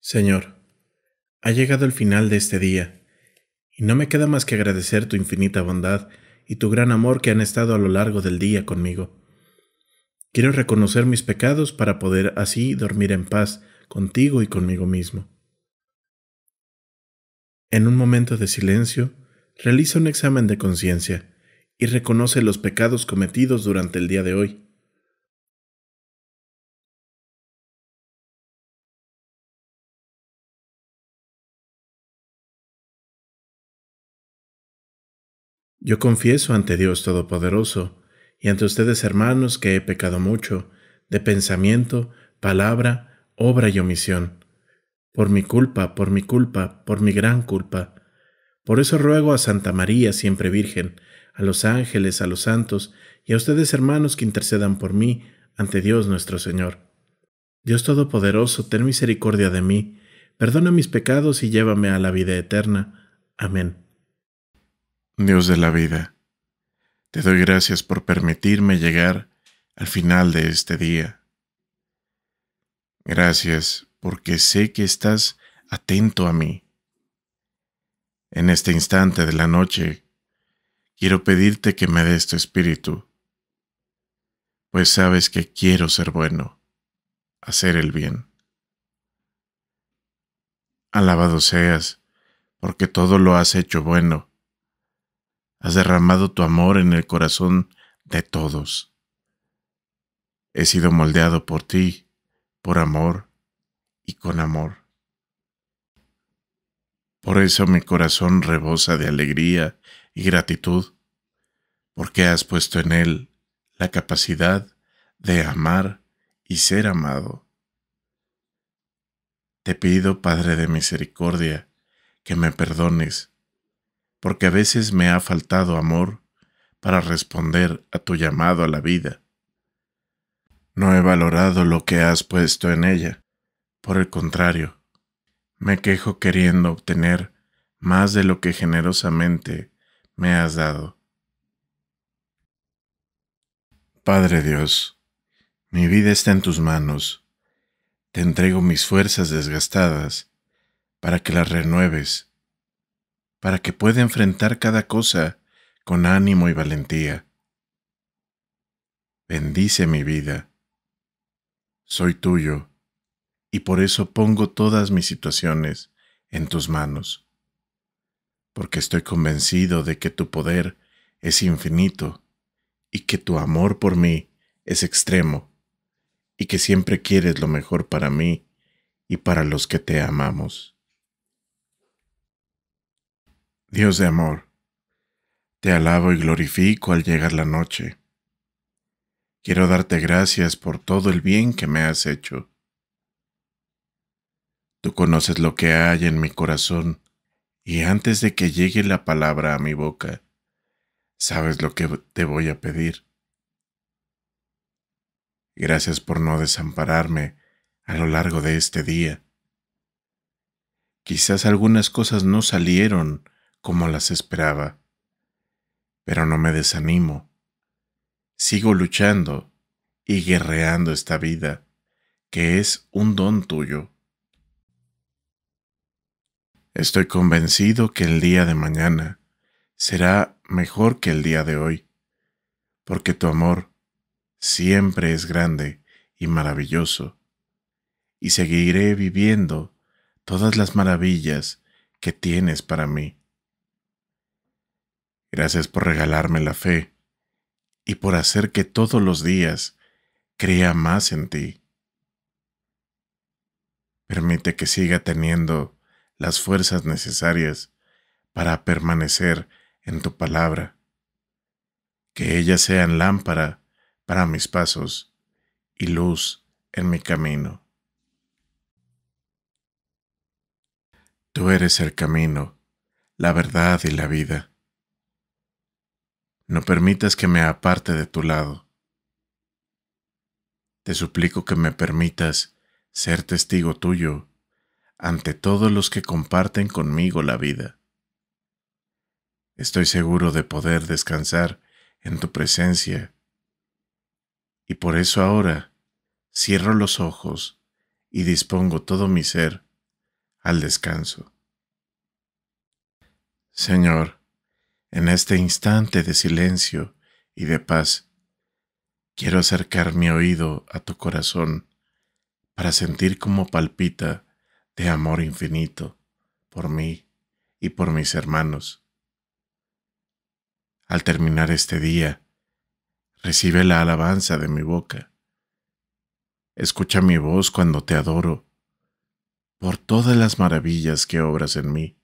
Señor, ha llegado el final de este día, y no me queda más que agradecer tu infinita bondad y tu gran amor que han estado a lo largo del día conmigo. Quiero reconocer mis pecados para poder así dormir en paz contigo y conmigo mismo. En un momento de silencio, realiza un examen de conciencia y reconoce los pecados cometidos durante el día de hoy. Yo confieso ante Dios Todopoderoso y ante ustedes hermanos que he pecado mucho, de pensamiento, palabra, obra y omisión. Por mi culpa, por mi culpa, por mi gran culpa. Por eso ruego a Santa María, siempre Virgen, a los ángeles, a los santos, y a ustedes hermanos que intercedan por mí ante Dios nuestro Señor. Dios Todopoderoso, ten misericordia de mí, perdona mis pecados y llévame a la vida eterna. Amén. Dios de la vida, te doy gracias por permitirme llegar al final de este día Gracias, porque sé que estás atento a mí. En este instante de la noche, quiero pedirte que me des tu espíritu, pues sabes que quiero ser bueno, hacer el bien. Alabado seas, porque todo lo has hecho bueno. Has derramado tu amor en el corazón de todos. He sido moldeado por ti por amor y con amor. Por eso mi corazón rebosa de alegría y gratitud, porque has puesto en él la capacidad de amar y ser amado. Te pido, Padre de Misericordia, que me perdones, porque a veces me ha faltado amor para responder a tu llamado a la vida. No he valorado lo que has puesto en ella. Por el contrario, me quejo queriendo obtener más de lo que generosamente me has dado. Padre Dios, mi vida está en tus manos. Te entrego mis fuerzas desgastadas para que las renueves, para que pueda enfrentar cada cosa con ánimo y valentía. Bendice mi vida soy tuyo, y por eso pongo todas mis situaciones en tus manos, porque estoy convencido de que tu poder es infinito y que tu amor por mí es extremo y que siempre quieres lo mejor para mí y para los que te amamos. Dios de amor, te alabo y glorifico al llegar la noche Quiero darte gracias por todo el bien que me has hecho. Tú conoces lo que hay en mi corazón y antes de que llegue la palabra a mi boca, sabes lo que te voy a pedir. Gracias por no desampararme a lo largo de este día. Quizás algunas cosas no salieron como las esperaba, pero no me desanimo sigo luchando y guerreando esta vida, que es un don tuyo. Estoy convencido que el día de mañana será mejor que el día de hoy, porque tu amor siempre es grande y maravilloso, y seguiré viviendo todas las maravillas que tienes para mí. Gracias por regalarme la fe y por hacer que todos los días crea más en ti. Permite que siga teniendo las fuerzas necesarias para permanecer en tu palabra. Que ellas sean lámpara para mis pasos y luz en mi camino. Tú eres el camino, la verdad y la vida no permitas que me aparte de tu lado. Te suplico que me permitas ser testigo tuyo ante todos los que comparten conmigo la vida. Estoy seguro de poder descansar en tu presencia, y por eso ahora cierro los ojos y dispongo todo mi ser al descanso. Señor, en este instante de silencio y de paz, quiero acercar mi oído a tu corazón para sentir cómo palpita de amor infinito por mí y por mis hermanos. Al terminar este día, recibe la alabanza de mi boca. Escucha mi voz cuando te adoro, por todas las maravillas que obras en mí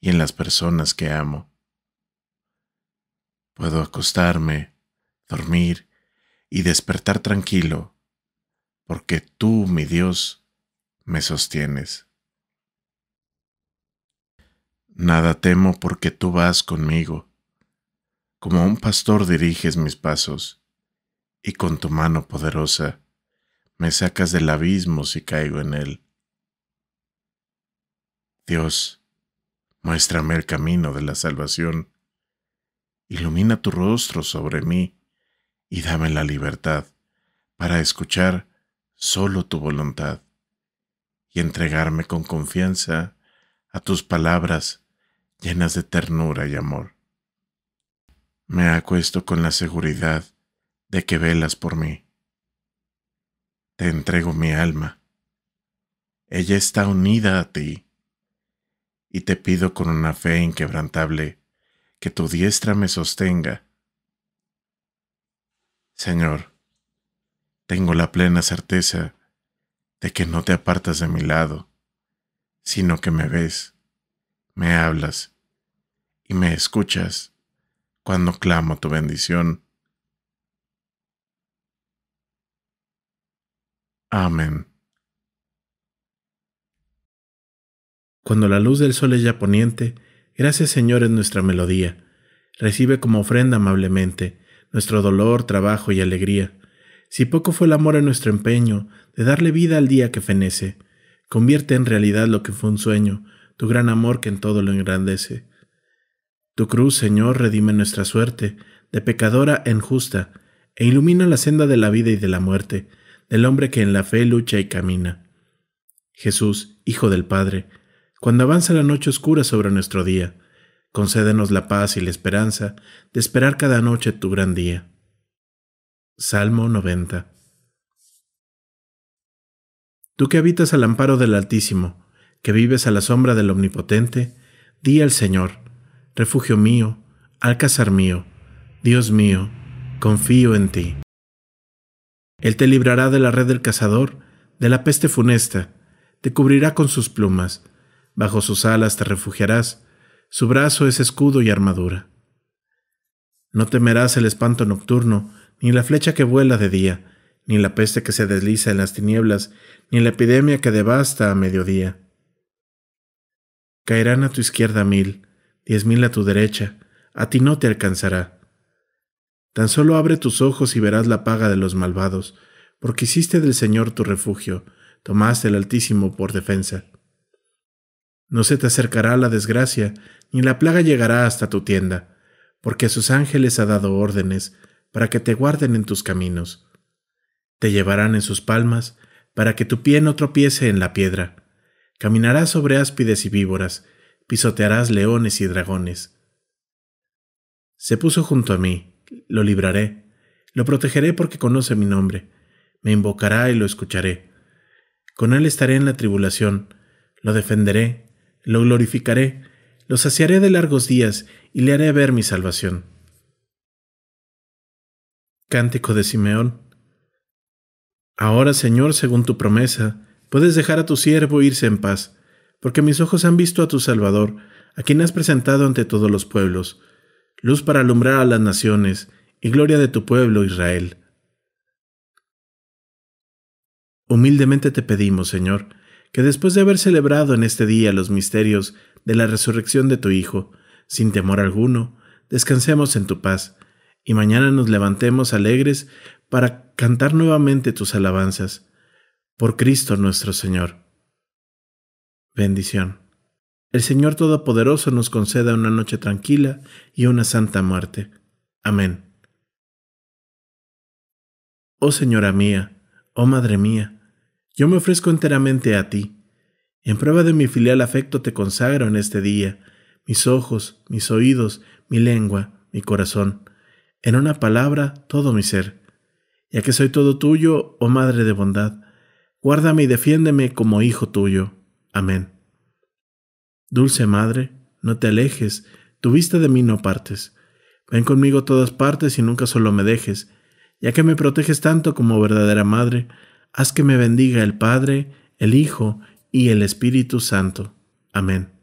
y en las personas que amo. Puedo acostarme, dormir y despertar tranquilo, porque tú, mi Dios, me sostienes. Nada temo porque tú vas conmigo. Como un pastor diriges mis pasos, y con tu mano poderosa me sacas del abismo si caigo en él. Dios, muéstrame el camino de la salvación ilumina tu rostro sobre mí y dame la libertad para escuchar solo tu voluntad y entregarme con confianza a tus palabras llenas de ternura y amor. Me acuesto con la seguridad de que velas por mí. Te entrego mi alma. Ella está unida a ti y te pido con una fe inquebrantable que tu diestra me sostenga. Señor, tengo la plena certeza de que no te apartas de mi lado, sino que me ves, me hablas y me escuchas cuando clamo tu bendición. Amén. Cuando la luz del sol es ya poniente, Gracias Señor es nuestra melodía. Recibe como ofrenda amablemente nuestro dolor, trabajo y alegría. Si poco fue el amor en nuestro empeño de darle vida al día que fenece, convierte en realidad lo que fue un sueño, tu gran amor que en todo lo engrandece. Tu cruz, Señor, redime nuestra suerte, de pecadora en justa, e ilumina la senda de la vida y de la muerte, del hombre que en la fe lucha y camina. Jesús, Hijo del Padre, cuando avanza la noche oscura sobre nuestro día. Concédenos la paz y la esperanza de esperar cada noche tu gran día. Salmo 90. Tú que habitas al amparo del Altísimo, que vives a la sombra del Omnipotente, di al Señor, refugio mío, alcázar mío, Dios mío, confío en ti. Él te librará de la red del cazador, de la peste funesta, te cubrirá con sus plumas, Bajo sus alas te refugiarás, su brazo es escudo y armadura. No temerás el espanto nocturno, ni la flecha que vuela de día, ni la peste que se desliza en las tinieblas, ni la epidemia que devasta a mediodía. Caerán a tu izquierda mil, diez mil a tu derecha, a ti no te alcanzará. Tan solo abre tus ojos y verás la paga de los malvados, porque hiciste del Señor tu refugio, tomaste el Altísimo por defensa. No se te acercará la desgracia, ni la plaga llegará hasta tu tienda, porque a sus ángeles ha dado órdenes para que te guarden en tus caminos. Te llevarán en sus palmas, para que tu pie no tropiece en la piedra. Caminarás sobre áspides y víboras, pisotearás leones y dragones. Se puso junto a mí, lo libraré, lo protegeré porque conoce mi nombre, me invocará y lo escucharé. Con él estaré en la tribulación, lo defenderé, lo glorificaré, lo saciaré de largos días y le haré ver mi salvación. Cántico de Simeón. Ahora, Señor, según tu promesa, puedes dejar a tu siervo e irse en paz, porque mis ojos han visto a tu Salvador, a quien has presentado ante todos los pueblos, luz para alumbrar a las naciones y gloria de tu pueblo Israel. Humildemente te pedimos, Señor, que después de haber celebrado en este día los misterios de la resurrección de tu Hijo, sin temor alguno, descansemos en tu paz, y mañana nos levantemos alegres para cantar nuevamente tus alabanzas. Por Cristo nuestro Señor. Bendición. El Señor Todopoderoso nos conceda una noche tranquila y una santa muerte. Amén. Oh Señora mía, oh Madre mía, yo me ofrezco enteramente a ti. En prueba de mi filial afecto te consagro en este día mis ojos, mis oídos, mi lengua, mi corazón, en una palabra todo mi ser. Ya que soy todo tuyo, oh Madre de bondad, guárdame y defiéndeme como hijo tuyo. Amén. Dulce Madre, no te alejes, tu vista de mí no partes. Ven conmigo todas partes y nunca solo me dejes, ya que me proteges tanto como verdadera madre, Haz que me bendiga el Padre, el Hijo y el Espíritu Santo. Amén.